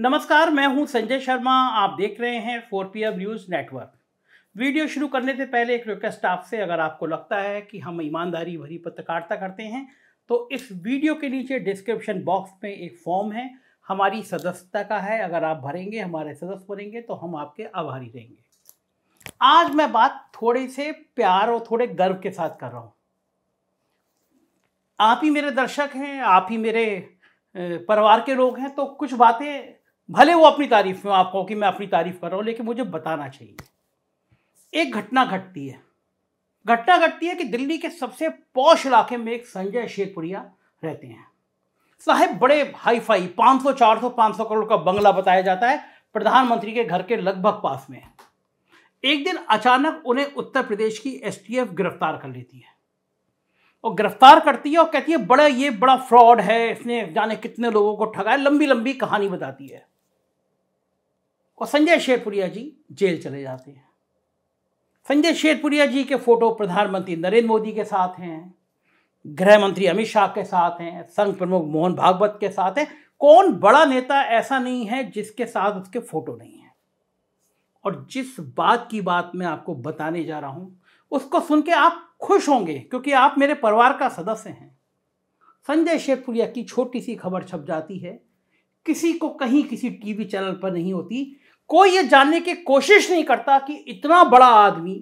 नमस्कार मैं हूं संजय शर्मा आप देख रहे हैं four P news network video शुरू करने से पहले एक रिक्वेस्ट आपसे अगर आपको लगता है कि हम ईमानदारी भरी पत्रकारिता करते हैं तो इस वीडियो के नीचे डिस्क्रिप्शन बॉक्स में एक फॉर्म है हमारी सदस्यता का है अगर आप भरेंगे हमारे सदस्य बनेंगे तो हम आपके आभारी रहेंगे आज मैं बात थोड़े से प्यार और थोड़े गर्व के साथ कर रहा हूँ आप ही मेरे दर्शक हैं आप ही मेरे परिवार के लोग हैं तो कुछ बातें भले वो अपनी तारीफ में आप कहो कि मैं अपनी तारीफ कर रहा हूँ लेकिन मुझे बताना चाहिए एक घटना घटती है घटना घटती है कि दिल्ली के सबसे पौश इलाके में एक संजय शेखपुरिया रहते हैं साहेब बड़े हाई फाई सौ पाँच सौ करोड़ का बंगला बताया जाता है प्रधानमंत्री के घर के लगभग पास में है एक दिन अचानक उन्हें उत्तर प्रदेश की एस गिरफ्तार कर लेती है और गिरफ्तार करती है और कहती है बड़ा ये बड़ा फ्रॉड है इसने जाने कितने लोगों को ठगा लंबी लंबी कहानी बताती है और संजय शेरपुरिया जी जेल चले जाते हैं संजय शेरपुरिया जी के फोटो प्रधानमंत्री नरेंद्र मोदी के साथ हैं गृह मंत्री अमित शाह के साथ हैं संघ प्रमुख मोहन भागवत के साथ हैं कौन बड़ा नेता ऐसा नहीं है जिसके साथ उसके फोटो नहीं है और जिस बात की बात मैं आपको बताने जा रहा हूं उसको सुन के आप खुश होंगे क्योंकि आप मेरे परिवार का सदस्य हैं संजय शेखपुरिया की छोटी सी खबर छप जाती है किसी को कहीं किसी टीवी चैनल पर नहीं होती कोई ये जानने की कोशिश नहीं करता कि इतना बड़ा आदमी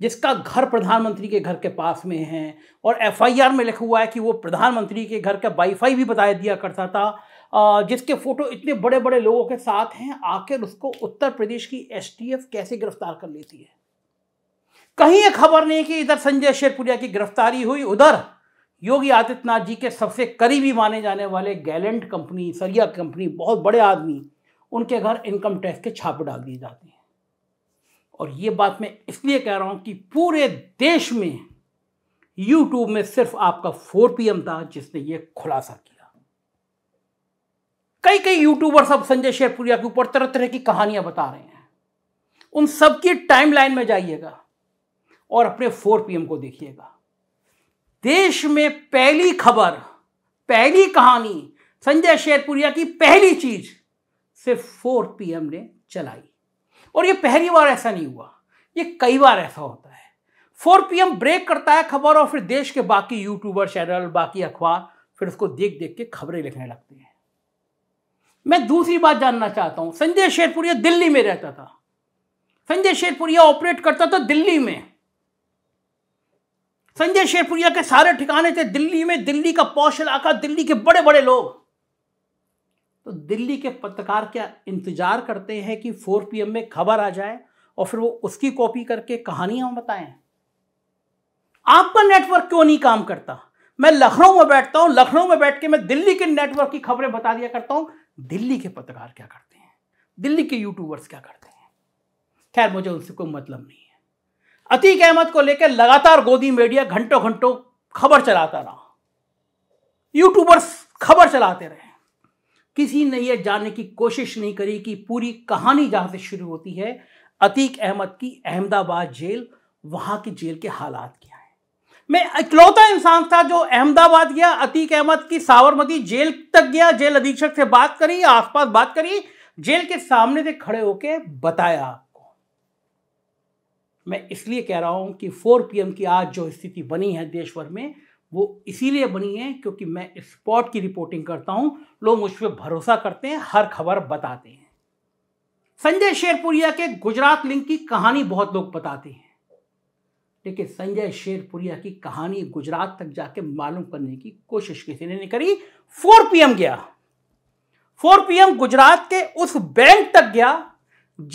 जिसका घर प्रधानमंत्री के घर के पास में है और एफआईआर में लिखा हुआ है कि वो प्रधानमंत्री के घर का वाईफाई भी बता दिया करता था जिसके फोटो इतने बड़े बड़े लोगों के साथ हैं आखिर उसको उत्तर प्रदेश की एसटीएफ कैसे गिरफ्तार कर लेती है कहीं ये खबर नहीं कि इधर संजय शेरपुरिया की गिरफ्तारी हुई उधर योगी आदित्यनाथ जी के सबसे करीबी माने जाने वाले गैलेंट कंपनी सरिया कंपनी बहुत बड़े आदमी उनके घर इनकम टैक्स के छापे डाल दिए जाते हैं और ये बात मैं इसलिए कह रहा हूँ कि पूरे देश में यूट्यूब में सिर्फ आपका फोर पीएम था जिसने ये खुलासा किया कई कई यूट्यूबर सब संजय शेरपुरिया के ऊपर तरह तरह की कहानियां बता रहे हैं उन सब की टाइमलाइन में जाइएगा और अपने फोर पीएम को देखिएगा देश में पहली खबर पहली कहानी संजय शेरपुरिया की पहली चीज सिर्फ फोर पी ने चलाई और ये पहली बार ऐसा नहीं हुआ ये कई बार ऐसा होता है फोर पी ब्रेक करता है खबर और फिर देश के बाकी यूट्यूबर चैनल बाकी अखबार फिर उसको देख देख के खबरें लिखने लगते हैं मैं दूसरी बात जानना चाहता हूं संजय शेरपुरिया दिल्ली में रहता था संजय शेरपुरिया ऑपरेट करता था दिल्ली में संजय शेरपुरिया के सारे ठिकाने थे दिल्ली में दिल्ली का पौश इलाका दिल्ली के बड़े बड़े लोग तो दिल्ली के पत्रकार क्या इंतज़ार करते हैं कि फोर पी में खबर आ जाए और फिर वो उसकी कॉपी करके कहानियां बताएं आपका नेटवर्क क्यों नहीं काम करता मैं लखनऊ में बैठता हूं लखनऊ में बैठ के मैं दिल्ली के नेटवर्क की खबरें बता दिया करता हूं दिल्ली के पत्रकार क्या करते हैं दिल्ली के यूट्यूबर्स क्या करते हैं खैर मुझे उनसे कोई मतलब नहीं है अतीक अहमद को लेकर लगातार गोदी मीडिया घंटों घंटों खबर चलाता रहा यूट्यूबर्स खबर चलाते रहे किसी ने यह जानने की कोशिश नहीं करी कि पूरी कहानी जहाँ से शुरू होती है अतीक अहमद की अहमदाबाद जेल वहाँ की जेल के हालात क्या है मैं इकलौता इंसान था जो अहमदाबाद गया अतीक अहमद की साबरमती जेल तक गया जेल अधीक्षक से बात करी आसपास बात करी जेल के सामने से खड़े होके बताया आपको मैं इसलिए कह रहा हूं कि 4 पीएम की आज जो स्थिति बनी है देश भर में वो इसीलिए बनी है क्योंकि मैं स्पॉट की रिपोर्टिंग करता हूं लोग मुझ पर भरोसा करते हैं हर खबर बताते हैं संजय शेरपुरिया के गुजरात लिंक की कहानी बहुत लोग बताते हैं लेकिन संजय शेरपुरिया की कहानी गुजरात तक जाके मालूम करने की कोशिश किसी ने नहीं करी फोर पीएम गया फोर पीएम गुजरात के उस बैंक तक गया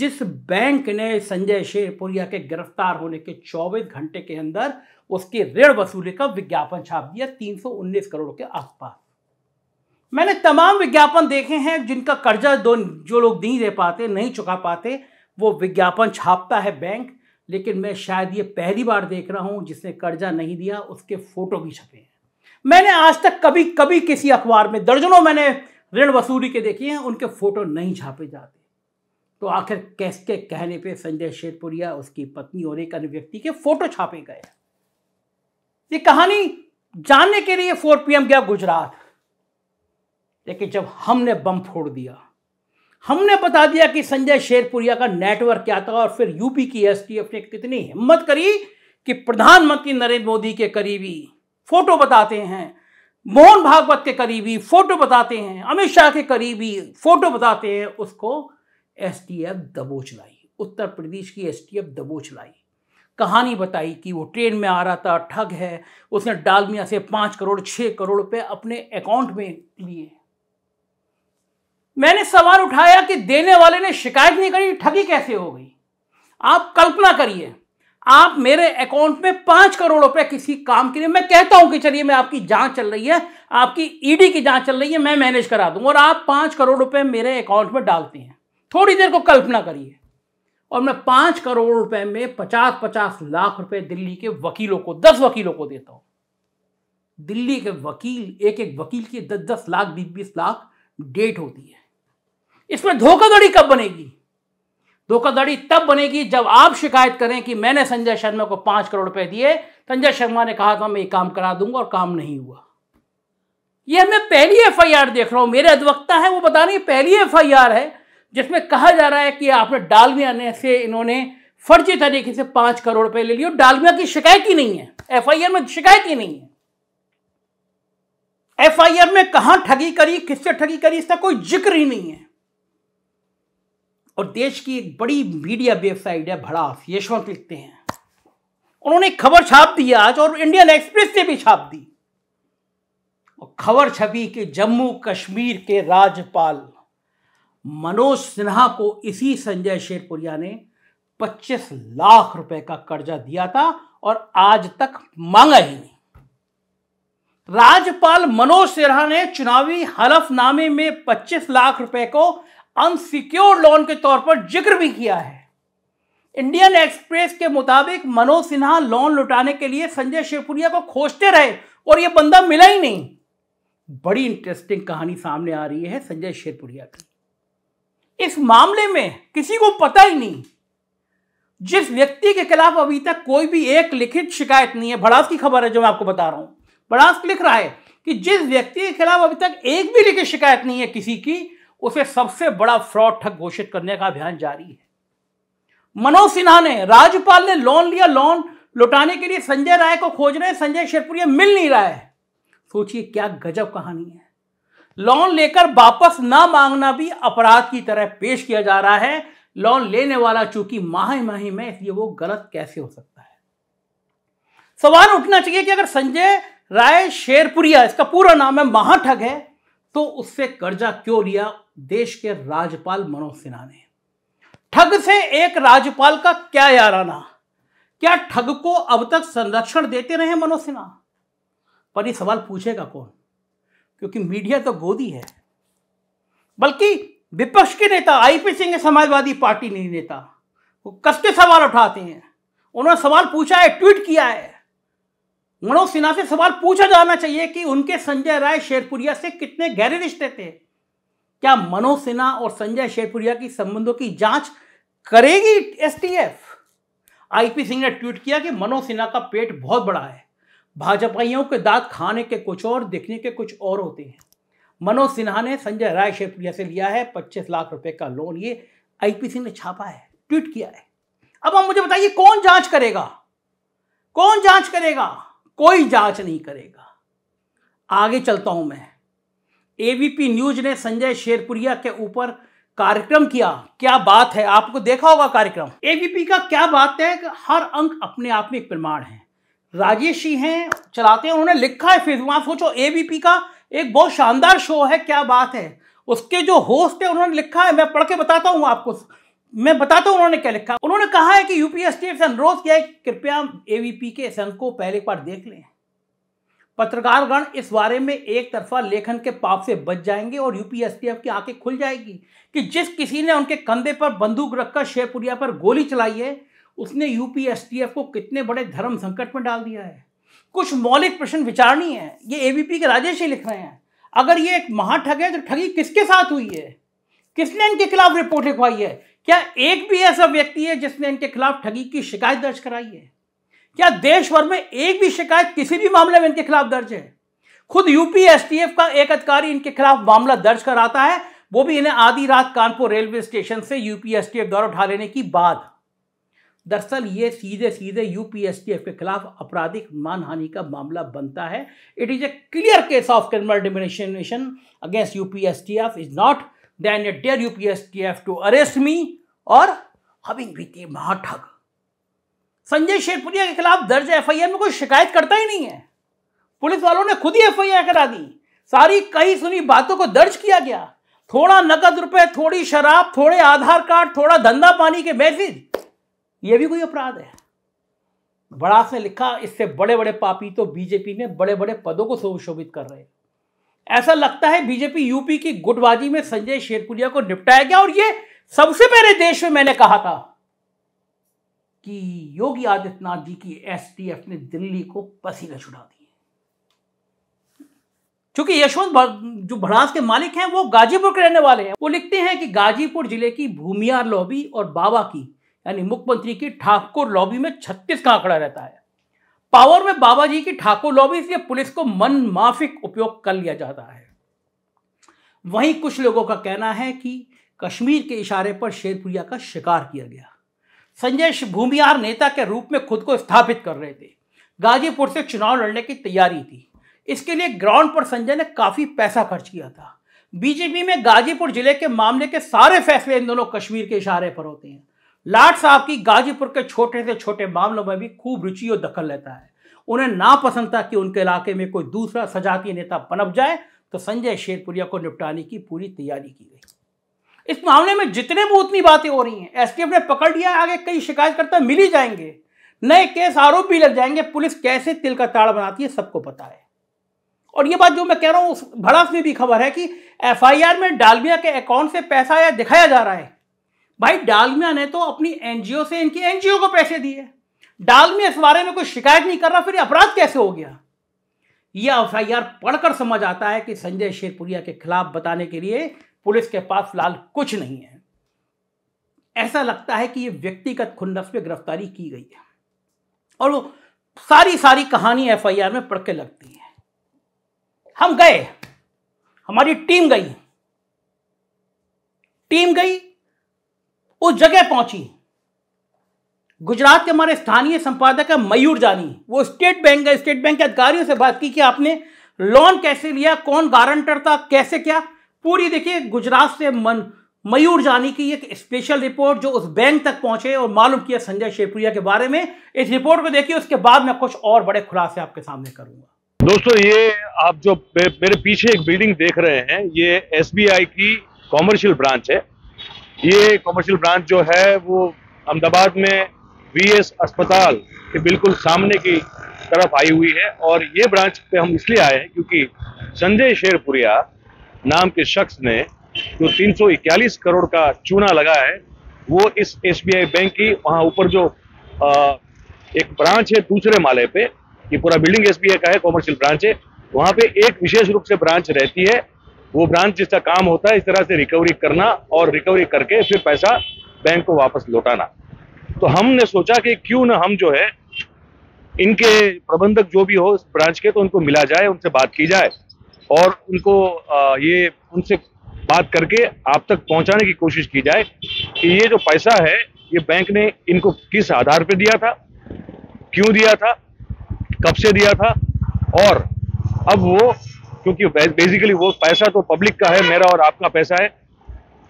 जिस बैंक ने संजय शेरपुरिया के गिरफ्तार होने के 24 घंटे के अंदर उसके ऋण वसूली का विज्ञापन छाप दिया तीन सौ उन्नीस करोड़ के आसपास मैंने तमाम विज्ञापन देखे हैं जिनका कर्जा दो जो लोग नहीं दे पाते नहीं चुका पाते वो विज्ञापन छापता है बैंक लेकिन मैं शायद ये पहली बार देख रहा हूँ जिसने कर्जा नहीं दिया उसके फोटो भी छपे हैं मैंने आज तक कभी कभी किसी अखबार में दर्जनों मैंने ऋण वसूली के देखे हैं उनके फोटो नहीं छापे जाते तो आखिर कैसके कहने पे संजय शेरपुरिया उसकी पत्नी और एक अन्य व्यक्ति के फोटो छापे गए ये कहानी जानने के लिए 4 पीएम गया गुजरात लेकिन जब हमने बम फोड़ दिया हमने बता दिया कि संजय शेरपुरिया का नेटवर्क क्या था और फिर यूपी की एसटीएफ ने कितनी हिम्मत करी कि प्रधानमंत्री नरेंद्र मोदी के करीबी फोटो बताते हैं मोहन भागवत के करीबी फोटो बताते हैं अमित शाह के करीबी फोटो बताते हैं उसको एस दबोच लाई उत्तर प्रदेश की एस दबोच लाई कहानी बताई कि वो ट्रेन में आ रहा था ठग है उसने डालमिया से पांच करोड़ छह करोड़ रुपये अपने अकाउंट में लिए मैंने सवाल उठाया कि देने वाले ने शिकायत नहीं करी ठगी कैसे हो गई आप कल्पना करिए आप मेरे अकाउंट में पांच करोड़ रुपए किसी काम के लिए मैं कहता हूं कि चलिए मैं आपकी जांच चल रही है आपकी ईडी e की जांच चल रही है मैं मैनेज करा दूंगा और आप पांच करोड़ रुपए मेरे अकाउंट में डालते हैं थोड़ी देर को कल्पना करिए और मैं पांच करोड़ रुपए में पचास पचास लाख रुपए दिल्ली के वकीलों को दस वकीलों को देता हूं दिल्ली के वकील एक एक वकील की दस दस लाख बीस बीस लाख डेट होती है इसमें धोखाधड़ी कब बनेगी धोखाधड़ी तब बनेगी जब आप शिकायत करें कि मैंने संजय शर्मा को पांच करोड़ रुपए दिए संजय शर्मा ने कहा था मैं ये काम करा दूंगा और काम नहीं हुआ यह मैं पहली एफआईआर देख रहा हूं मेरे अधिवक्ता है वो बता रही पहली एफआईआर है जिसमें कहा जा रहा है कि आपने डालमिया ने से इन्होंने फर्जी तरीके से पांच करोड़ रुपए ले लिए और डालमिया की शिकायत ही नहीं है एफआईआर में शिकायत ही नहीं है एफआईआर में कहां ठगी करी किससे ठगी करी इसका कोई जिक्र ही नहीं है और देश की एक बड़ी मीडिया वेबसाइट है भड़ास यशवंत लिखते हैं उन्होंने खबर छाप दी आज और इंडियन एक्सप्रेस से भी छाप दी और खबर छपी कि जम्मू कश्मीर के राज्यपाल मनोज सिन्हा को इसी संजय शेरपुरिया ने 25 लाख रुपए का कर्जा दिया था और आज तक मांगा ही नहीं राज्यपाल मनोज सिन्हा ने चुनावी हलफनामे में 25 लाख रुपए को अनसिक्योर लोन के तौर पर जिक्र भी किया है इंडियन एक्सप्रेस के मुताबिक मनोज सिन्हा लोन लुटाने के लिए संजय शेरपुरिया को खोजते रहे और यह बंदा मिला ही नहीं बड़ी इंटरेस्टिंग कहानी सामने आ रही है संजय शेरपुरिया की इस मामले में किसी को पता ही नहीं जिस व्यक्ति के खिलाफ अभी तक कोई भी एक लिखित शिकायत नहीं है भड़ास की खबर है जो मैं आपको बता रहा हूं भड़ास लिख रहा है कि जिस व्यक्ति के खिलाफ अभी तक एक भी लिखित शिकायत नहीं है किसी की उसे सबसे बड़ा फ्रॉड ठग घोषित करने का अभियान जारी है मनोज सिन्हा ने राज्यपाल ने लोन लिया लोन लौटाने के लिए संजय राय को खोज रहे संजय शेरपुरिया मिल नहीं रहा है सोचिए क्या गजब कहानी है लोन लेकर वापस ना मांगना भी अपराध की तरह पेश किया जा रहा है लोन लेने वाला चूंकि माह माही में इसलिए वो गलत कैसे हो सकता है सवाल उठना चाहिए कि अगर संजय राय शेरपुरिया इसका पूरा नाम है महाठग है तो उससे कर्जा क्यों लिया देश के राज्यपाल मनोज सिन्हा ने ठग से एक राज्यपाल का क्या याराना क्या ठग को अब तक संरक्षण देते रहे मनोज सिन्हा पर यह सवाल पूछेगा कौन क्योंकि मीडिया तो गोदी है बल्कि विपक्ष के नेता आईपी सिंह समाजवादी पार्टी नहीं नेता वो कस के सवाल उठाते हैं उन्होंने सवाल पूछा है ट्वीट किया है मनोज सिन्हा से सवाल पूछा जाना चाहिए कि उनके संजय राय शेरपुरिया से कितने गहरे रिश्ते थे क्या मनोज सिन्हा और संजय शेरपुरिया की संबंधों की जांच करेगी एसटीएफ आईपी सिंह ने ट्वीट किया कि मनोज सिन्हा का पेट बहुत बड़ा है भाजपाइयों के दांत खाने के कुछ और दिखने के कुछ और होते हैं मनोज सिन्हा ने संजय राय शेपरिया से लिया है पच्चीस लाख रुपए का लोन ये आईपीसी ने छापा है ट्वीट किया है अब आप मुझे बताइए कौन जांच करेगा कौन जांच करेगा कोई जांच नहीं करेगा आगे चलता हूं मैं एवीपी न्यूज ने संजय शेरपुरिया के ऊपर कार्यक्रम किया क्या बात है आपको देखा होगा कार्यक्रम एवीपी का क्या बात है हर अंक अपने आप में एक प्रमाण है राजेश जी हैं चलाते हैं उन्होंने लिखा है फेसबुक आप सोचो ए का एक बहुत शानदार शो है क्या बात है उसके जो होस्ट है उन्होंने लिखा है मैं पढ़ के बताता हूँ आपको मैं बताता हूँ उन्होंने क्या लिखा उन्होंने कहा है कि यूपीएसटी से अनुरोध किया है कृपया एवीपी के सन को पहले एक बार देख लें पत्रकारगण इस बारे में एक तरफा लेखन के पाप से बच जाएंगे और यूपीएसटीएफ की आंखें खुल जाएगी कि जिस किसी ने उनके कंधे पर बंदूक रखकर शेरपुरिया पर गोली चलाई है उसने यूपीएसटीएफ को कितने बड़े धर्म संकट में डाल दिया है कुछ मौलिक प्रश्न विचारणीय है ये एबीपी के राजेश ही लिख रहे हैं अगर ये एक महाठग है तो ठगी किसके साथ हुई है किसने इनके खिलाफ रिपोर्ट लिखवाई है क्या एक भी ऐसा व्यक्ति है जिसने इनके खिलाफ ठगी की शिकायत दर्ज कराई है क्या देश भर में एक भी शिकायत किसी भी मामले में इनके खिलाफ दर्ज है खुद यूपीएसटीएफ का एक अधिकारी इनके खिलाफ मामला दर्ज कराता है वो भी इन्हें आधी रात कानपुर रेलवे स्टेशन से यूपीएसटीएफ द्वारा उठा लेने की बात दरअसल ये सीधे सीधे यू के खिलाफ आपराधिक मानहानि का मामला बनता है it is a clear case of criminal intimidation against U P S T F is not then dare U P S T F to arrest me और हविंग महाठग संजय शेखपुरिया के खिलाफ दर्ज एफ आर में कोई शिकायत करता ही नहीं है पुलिस वालों ने खुद ही आर करा दी सारी कही सुनी बातों को दर्ज किया गया थोड़ा नकद रुपए थोड़ी शराब थोड़े आधार कार्ड थोड़ा धंधा पानी के मैसेज यह भी कोई अपराध है बड़ास ने लिखा इससे बड़े बड़े पापी तो बीजेपी में बड़े बड़े पदों को सुशोभित कर रहे हैं ऐसा लगता है बीजेपी यूपी की गुटबाजी में संजय शेरपुरिया को निपटाया गया और ये सबसे पहले देश में मैंने कहा था कि योगी आदित्यनाथ जी की एसटीएफ ने दिल्ली को पसीना छुड़ा दी क्योंकि यशवंत जो भड़ास के मालिक हैं वो गाजीपुर के रहने वाले हैं वो लिखते हैं कि गाजीपुर जिले की भूमियार लॉबी और बाबा की यानी मुख्यमंत्री की ठाकुर लॉबी में छत्तीस का आंकड़ा रहता है पावर में बाबा जी की ठाकुर लॉबी से पुलिस को मन माफिक उपयोग कर लिया जाता है वहीं कुछ लोगों का कहना है कि कश्मीर के इशारे पर शेरपुरिया का शिकार किया गया संजय भूमियार नेता के रूप में खुद को स्थापित कर रहे थे गाजीपुर से चुनाव लड़ने की तैयारी थी इसके लिए ग्राउंड पर संजय ने काफी पैसा खर्च किया था बीजेपी में गाजीपुर जिले के मामले के सारे फैसले इन दोनों कश्मीर के इशारे पर होते हैं लाट साहब की गाजीपुर के छोटे से छोटे मामलों में भी खूब रुचि और दखल लेता है उन्हें नापसंद था कि उनके इलाके में कोई दूसरा सजातीय नेता पनप जाए तो संजय शेरपुरिया को निपटाने की पूरी तैयारी की गई इस मामले में जितने भी उतनी बातें हो रही हैं एसटीएफ ने पकड़ लिया आगे कई शिकायतकर्ता मिल ही जाएंगे नए केस आरोप भी लग जाएंगे पुलिस कैसे तिल का ताड़ बनाती है सबको पता है और ये बात जो मैं कह रहा हूँ भड़ास में भी खबर है कि एफआईआर में डालमिया के अकाउंट से पैसा आया दिखाया जा रहा है भाई डालमिया ने तो अपनी एनजीओ से इनकी एनजीओ को पैसे दिए डालमिया इस बारे में कोई शिकायत नहीं कर रहा फिर अपराध कैसे हो गया यह एफ आई आर पढ़कर समझ आता है कि संजय शेरपुरिया के खिलाफ बताने के लिए पुलिस के पास फिलहाल कुछ नहीं है ऐसा लगता है कि ये व्यक्तिगत खुन्नस में गिरफ्तारी की गई है और वो सारी सारी कहानी आर में पढ़ के लगती है हम गए हमारी टीम गई टीम गई उस जगह पहुंची गुजरात के हमारे स्थानीय संपादक है मयूर जानी वो स्टेट बैंक का स्टेट बैंक के अधिकारियों से बात की कि आपने लोन कैसे लिया कौन गारंटर था कैसे क्या पूरी देखिए गुजरात से मन मयूर जानी की एक स्पेशल रिपोर्ट जो उस बैंक तक पहुंचे और मालूम किया संजय शेपुरिया के बारे में इस रिपोर्ट को देखिए उसके बाद मैं कुछ और बड़े खुलासे आपके सामने करूंगा दोस्तों ये आप जो मेरे पीछे एक बिल्डिंग देख रहे हैं ये एसबीआई की कॉमर्शियल ब्रांच है ये कॉमर्शियल ब्रांच जो है वो अहमदाबाद में वीएस अस्पताल के बिल्कुल सामने की तरफ आई हुई है और ये ब्रांच पे हम इसलिए आए हैं क्योंकि संजय शेरपुरिया नाम के शख्स ने जो तो तीन करोड़ का चूना लगा है वो इस एस बैंक की वहाँ ऊपर जो आ, एक ब्रांच है दूसरे माले पे ये पूरा बिल्डिंग एस का है कॉमर्शियल ब्रांच है वहाँ पे एक विशेष रूप से ब्रांच रहती है वो ब्रांच जिसका काम होता है इस तरह से रिकवरी करना और रिकवरी करके फिर पैसा बैंक को वापस लौटाना तो हमने सोचा कि क्यों ना हम जो है इनके प्रबंधक जो भी हो इस ब्रांच के तो उनको मिला जाए उनसे बात की जाए और उनको ये उनसे बात करके आप तक पहुंचाने की कोशिश की जाए कि ये जो पैसा है ये बैंक ने इनको किस आधार पर दिया था क्यों दिया था कब से दिया था और अब वो क्योंकि बेसिकली वो पैसा तो पब्लिक का है मेरा और आपका पैसा है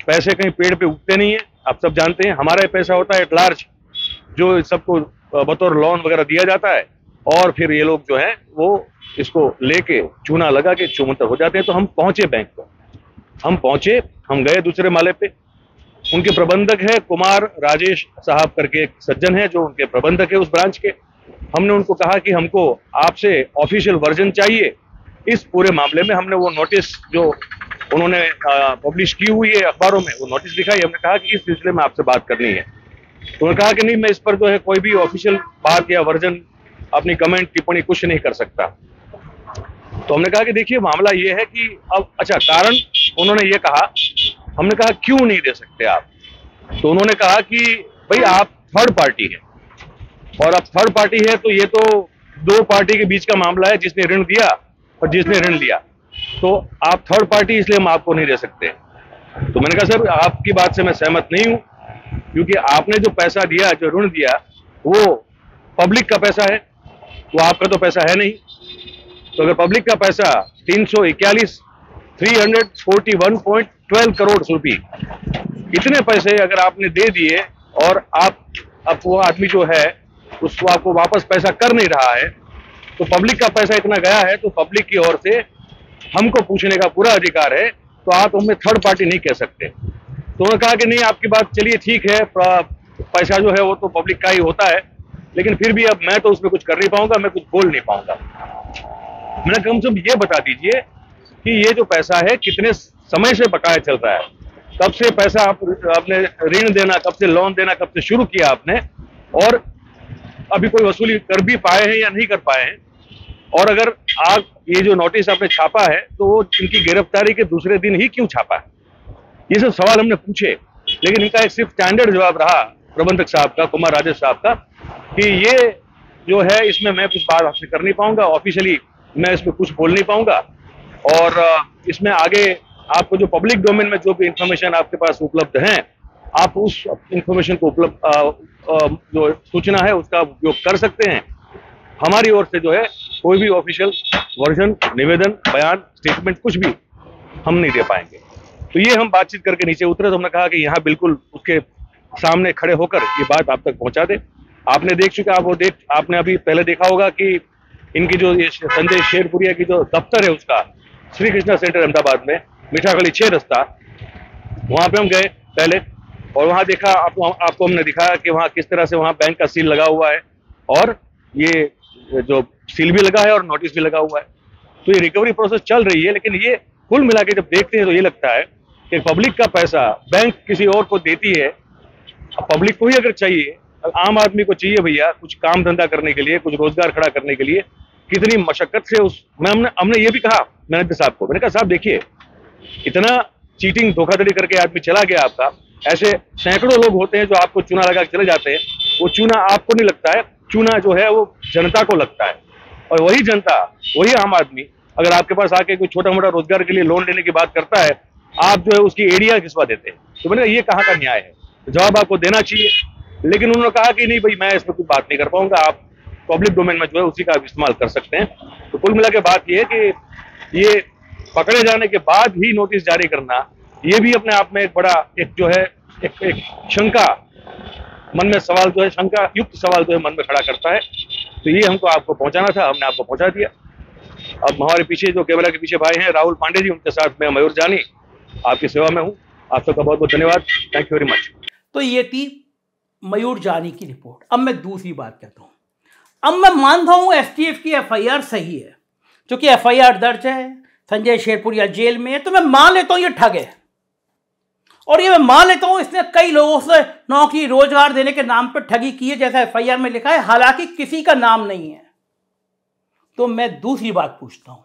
पैसे कहीं पेड़ पे उगते नहीं है आप सब जानते हैं हमारा पैसा होता है एट लार्ज जो सबको बतौर लोन वगैरह दिया जाता है और फिर ये लोग जो है वो इसको लेके चूना लगा के चुमंतर हो जाते हैं तो हम पहुंचे बैंक पर हम पहुंचे हम गए दूसरे माले पे उनके प्रबंधक है कुमार राजेश साहब करके एक सज्जन है जो उनके प्रबंधक है उस ब्रांच के हमने उनको कहा कि हमको आपसे ऑफिशियल वर्जन चाहिए इस पूरे मामले में हमने वो नोटिस जो उन्होंने पब्लिश की हुई है अखबारों में वो नोटिस दिखाई हमने कहा कि इस सिलसिले में आपसे बात करनी है उन्होंने कहा कि नहीं मैं इस पर जो है कोई भी ऑफिशियल बात या वर्जन अपनी कमेंट टिप्पणी कुछ नहीं कर सकता तो हमने कहा कि देखिए मामला ये है कि अब अच्छा कारण उन्होंने ये कहा हमने कहा क्यों नहीं दे सकते आप तो उन्होंने कहा कि भाई आप थर्ड पार्टी है और अब थर्ड पार्टी है तो ये तो दो पार्टी के बीच का मामला है जिसने ऋण दिया और जिसने ऋण लिया तो आप थर्ड पार्टी इसलिए हम आपको नहीं दे सकते तो मैंने कहा सर आपकी बात से मैं सहमत नहीं हूं क्योंकि आपने जो पैसा दिया जो ऋण दिया वो पब्लिक का पैसा है वो आपका तो पैसा है नहीं तो अगर पब्लिक का पैसा तीन सौ इक्यालीस three hundred forty one point twelve crore rupee इतने पैसे अगर आपने दे दिए और आप अब वो आदमी जो है उसको आपको वापस पैसा कर नहीं रहा है तो पब्लिक का पैसा इतना गया है तो पब्लिक की ओर से हमको पूछने का पूरा अधिकार है तो आप हमें थर्ड पार्टी नहीं कह सकते तो उन्होंने कहा कि नहीं आपकी बात चलिए ठीक है पैसा जो है वो तो पब्लिक का ही होता है लेकिन फिर भी अब मैं तो उसमें कुछ कर नहीं पाऊंगा मैं कुछ बोल नहीं पाऊंगा मैंने कम से कम ये बता दीजिए कि ये जो पैसा है कितने समय से बकाया चल रहा है कब से पैसा आप आपने ऋण देना कब से लोन देना कब से शुरू किया आपने और अभी कोई वसूली कर भी पाए हैं या नहीं कर पाए हैं और अगर आप ये जो नोटिस आपने छापा है तो वो इनकी गिरफ्तारी के दूसरे दिन ही क्यों छापा है ये सब सवाल हमने पूछे लेकिन इनका एक सिर्फ स्टैंडर्ड जवाब रहा प्रबंधक साहब का कुमार राजेश साहब का कि ये जो है इसमें मैं कुछ बात आपसे कर नहीं पाऊंगा ऑफिशियली मैं इसमें कुछ बोल नहीं पाऊंगा और इसमें आगे आपको जो पब्लिक डोमेन में जो भी इंफॉर्मेशन आपके पास उपलब्ध है आप उस इंफॉर्मेशन को उपलब्ध जो सूचना है उसका उपयोग कर सकते हैं हमारी ओर से जो है कोई भी ऑफिशियल वर्जन निवेदन बयान स्टेटमेंट कुछ भी हम नहीं दे पाएंगे तो ये हम बातचीत करके नीचे उतरे तो हमने कहा कि यहाँ बिल्कुल उसके सामने खड़े होकर ये बात आप तक पहुँचा दे आपने देख चुके आप वो देख आपने अभी पहले देखा होगा कि इनकी जो ये संजय शेरपुरिया की जो दफ्तर है उसका श्री कृष्णा सेंटर अहमदाबाद में मीठाखड़ी छः रस्ता वहाँ पे हम गए पहले और वहाँ देखा आपको आपको हमने दिखाया कि वहाँ किस तरह से वहाँ बैंक का सील लगा हुआ है और ये जो सील भी लगा है और नोटिस भी लगा हुआ है तो ये रिकवरी प्रोसेस चल रही है लेकिन ये कुल मिला के जब देखते हैं तो ये लगता है कि पब्लिक का पैसा बैंक किसी और को देती है पब्लिक को ही अगर चाहिए आम आदमी को चाहिए भैया कुछ काम धंधा करने के लिए कुछ रोजगार खड़ा करने के लिए कितनी मशक्कत से उस मैं हमने हमने ये भी कहा मैनेजर साहब को मैंने कहा साहब देखिए इतना चीटिंग धोखाधड़ी करके आदमी चला गया आपका ऐसे सैकड़ों लोग होते हैं जो आपको चूना लगा के चले जाते हैं वो चूना आपको नहीं लगता है चूना जो है वो जनता को लगता है और वही जनता वही आम आदमी अगर आपके पास आके कोई छोटा मोटा रोजगार के लिए लोन लेने की बात करता है आप जो है उसकी एरिया घिसवा देते हैं तो मैंने ये कहाँ का न्याय है तो जवाब आपको देना चाहिए लेकिन उन्होंने कहा कि नहीं भाई मैं इसमें कोई बात नहीं कर पाऊंगा आप पब्लिक डोमेन में जो है उसी का इस्तेमाल कर सकते हैं तो कुल मिला के बात यह है कि ये पकड़े जाने के बाद ही नोटिस जारी करना ये भी अपने आप में एक बड़ा एक जो है एक, एक शंका मन में सवाल जो है शंका युक्त सवाल जो है मन में खड़ा करता है तो ये हमको आपको पहुंचाना था हमने आपको पहुंचा दिया अब हमारे पीछे जो कैमरा के पीछे भाई हैं राहुल पांडे जी उनके साथ मैं मयूर जानी आपकी सेवा में हूँ आप सबका बहुत बहुत धन्यवाद थैंक यू वेरी मच तो ये थी मयूर जानी की रिपोर्ट अब मैं दूसरी बात कहता हूँ अब मैं मानता हूँ एस की एफ सही है क्योंकि एफ दर्ज है संजय शेरपुरिया जेल में है तो मैं मान लेता हूँ ये ठग है और ये मैं मान लेता हूं इसने कई लोगों से नौकरी रोजगार देने के नाम पर ठगी की है जैसा एफ में लिखा है हालांकि किसी का नाम नहीं है तो मैं दूसरी बात पूछता हूं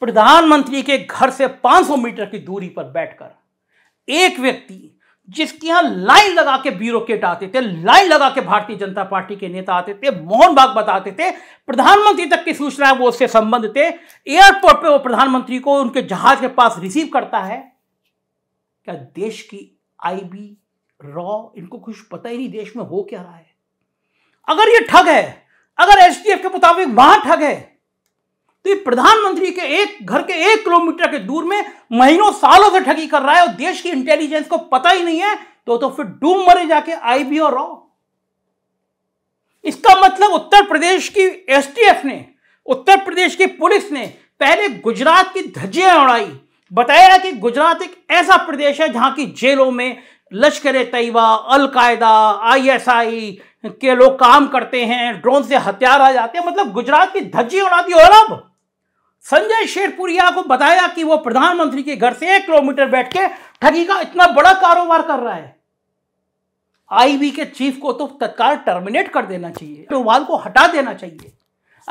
प्रधानमंत्री के घर से 500 मीटर की दूरी पर बैठकर एक व्यक्ति जिसके यहां लाइन लगा के ब्यूरोक्रेट आते थे लाइन लगा के भारतीय जनता पार्टी के नेता आते थे मोहन बाग बताते थे प्रधानमंत्री तक की सूचना वो उससे संबंधित थे एयरपोर्ट पे वो प्रधानमंत्री को उनके जहाज के पास रिसीव करता है क्या देश की आईबी रॉ इनको कुछ पता ही नहीं देश में हो क्या रहा है अगर ये ठग है अगर एस के मुताबिक वहां ठग है तो ये प्रधानमंत्री के एक घर के एक किलोमीटर के दूर में महीनों सालों से ठगी कर रहा है और देश की इंटेलिजेंस को पता ही नहीं है तो तो फिर डूब मरे जाके आईबी और रॉ इसका मतलब उत्तर प्रदेश की एसटीएफ ने उत्तर प्रदेश की पुलिस ने पहले गुजरात की धज्जियां उड़ाई बताया कि गुजरात एक ऐसा प्रदेश है जहां की जेलों में लश्कर तैयबा अलकायदा आईएसआई के लोग काम करते हैं ड्रोन से हथियार आ जाते हैं मतलब गुजरात की धज्जी उड़ा दी और अब संजय शेरपुरिया को बताया कि वो प्रधानमंत्री के घर से एक किलोमीटर बैठ के ठगी का इतना बड़ा कारोबार कर रहा है आईबी के चीफ को तो तत्काल टर्मिनेट कर देना चाहिए डोवाल को हटा देना चाहिए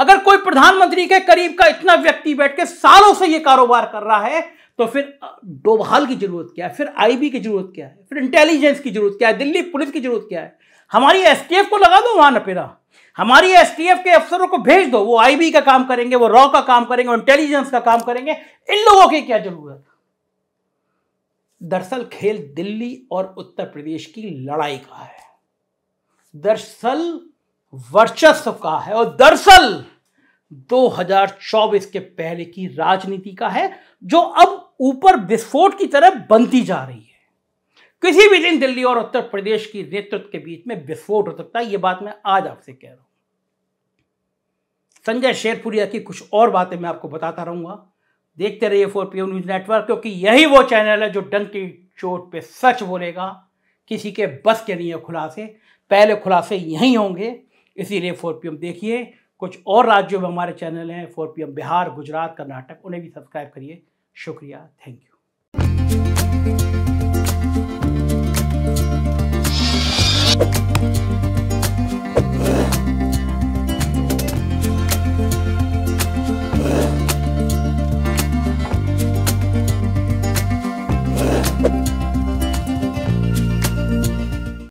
अगर कोई प्रधानमंत्री के करीब का इतना व्यक्ति बैठ के सालों से ये कारोबार कर रहा है तो फिर डोभाल की जरूरत क्या है फिर आईबी की जरूरत क्या है फिर इंटेलिजेंस की जरूरत क्या है दिल्ली पुलिस की जरूरत क्या है हमारी एसटीएफ को लगा दो वहां नपेरा हमारी एसटीएफ के अफसरों को भेज दो वो आईबी का काम करेंगे वो रॉ का काम करेंगे वो इंटेलिजेंस का काम करेंगे इन लोगों की क्या जरूरत दरअसल खेल दिल्ली और उत्तर प्रदेश की लड़ाई का है दरअसल वर्चस्व का है और दरअसल 2024 के पहले की राजनीति का है जो अब ऊपर विस्फोट की तरह बनती जा रही है किसी भी दिन दिल्ली और उत्तर प्रदेश की नेतृत्व के बीच में विस्फोट हो सकता है ये बात मैं आज आपसे कह रहा हूं संजय शेरपुरिया की कुछ और बातें मैं आपको बताता रहूंगा देखते रहिए फोर पी न्यूज नेटवर्क क्योंकि यही वो चैनल है जो डंग की चोट पे सच बोलेगा किसी के बस के नहीं है खुलासे पहले खुलासे यही होंगे इसीलिए फोर पी देखिए कुछ और राज्यों में हमारे चैनल हैं फोर पी बिहार गुजरात कर्नाटक उन्हें भी सब्सक्राइब करिए शुक्रिया थैंक यू